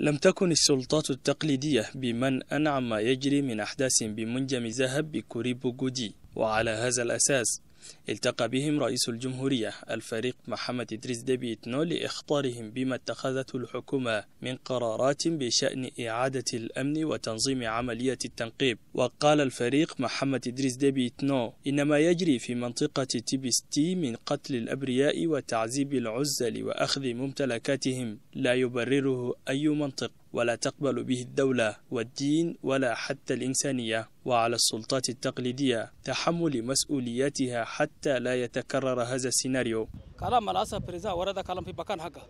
لم تكن السلطات التقليدية بمن أنعم ما يجري من أحداث بمنجم ذهب بكوريبو جودي وعلى هذا الأساس التقى بهم رئيس الجمهورية الفريق محمد إدريس دبي إتنو لإخطارهم بما اتخذته الحكومة من قرارات بشأن إعادة الأمن وتنظيم عملية التنقيب وقال الفريق محمد إدريس دبي إتنو إن ما يجري في منطقة تيبستي من قتل الأبرياء وتعذيب العزل وأخذ ممتلكاتهم لا يبرره أي منطق ولا تقبل به الدولة والدين ولا حتى الإنسانية وعلى السلطات التقليدية تحمل مسؤولياتها حتى لا يتكرر هذا السيناريو كلام الاسا بريزا ورد كلام في مكان حقه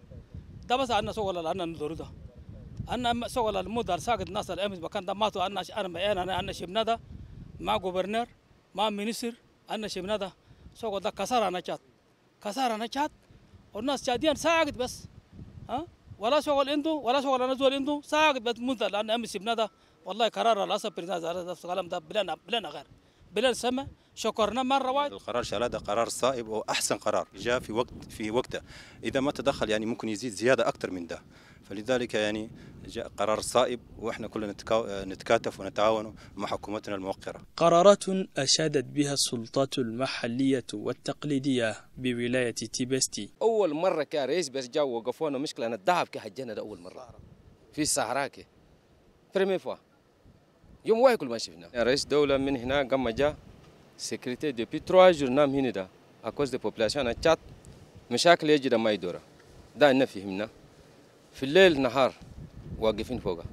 ده بس عندنا سوى ولا عندنا ندور ده أنا سوى ولا المدار ساقد ناس الأمس مكان ده ماتوا أنا أنا أنا أنا شبنا ده ما غوبرنر ما مينيسير أنا شبنا ده سوى ده كسر أنا شات كسر أنا شات والناس شادين ساقد بس ها ولا شغل عنده ولا شغل أنا زول عنده ساقد بس مدر لأن أمس شبنا ده والله قرار الاسا بريزا هذا الكلام ده بلا بلا غير بلا سمه شكرنا مرة واحدة القرار شلادة قرار صائب وأحسن قرار جاء في وقت في وقته إذا ما تدخل يعني ممكن يزيد زيادة أكثر من ده فلذلك يعني جاء قرار صائب واحنا كلنا نتكاتف ونتعاون مع حكومتنا الموقره. قرارات اشادت بها السلطات المحليه والتقليديه بولايه تيبستي. اول مره كان رئيس بس جاء وقفونا مشكله انا الدعب كحجنا ده اول مره في الصحراء كي بريمي فوا يوم واحد كل ما شفنا يعني رئيس دوله من هنا قام جاء sécurité depuis trois jours nam hinida à cause des populations na Tchad مشاكل يجي ما يدورة ده إن فهمنا في الليل نهار واقفين فوقه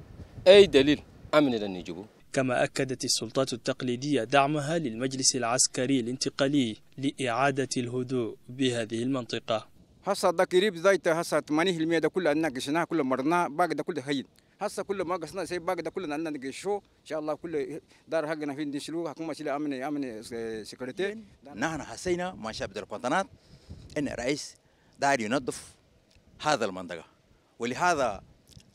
أي دليل أمن لن يجيبوه كما أكدت السلطات التقليدية دعمها للمجلس العسكري الانتقالي لإعادة الهدوء بهذه المنطقة هسا ده قريب زيت هسا 80% ده كله ناقشناه كله مرناه باقي ده كله هين هسه كل ما قصنا سيب باقي ده كلنا عندنا نقشو ان شاء الله كل دار حقنا في نشلو حكومه شيل امن امن سكرتير نحن حسينا ما شابد القنطنات ان الرئيس دار ينظف هذا المنطقه ولهذا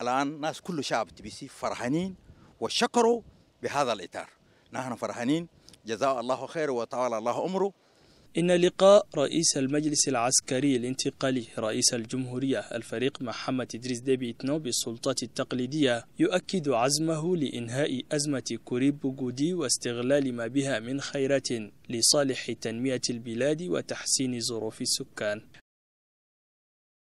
الان ناس كل شعب تي بي سي فرحانين وشكروا بهذا الاطار نحن فرحانين جزاء الله خير وطال الله امره إن لقاء رئيس المجلس العسكري الانتقالي رئيس الجمهورية الفريق محمد إدريس ديبي إتنو بالسلطات التقليدية يؤكد عزمه لإنهاء أزمة كوريب بوغودي واستغلال ما بها من خيرات لصالح تنمية البلاد وتحسين ظروف السكان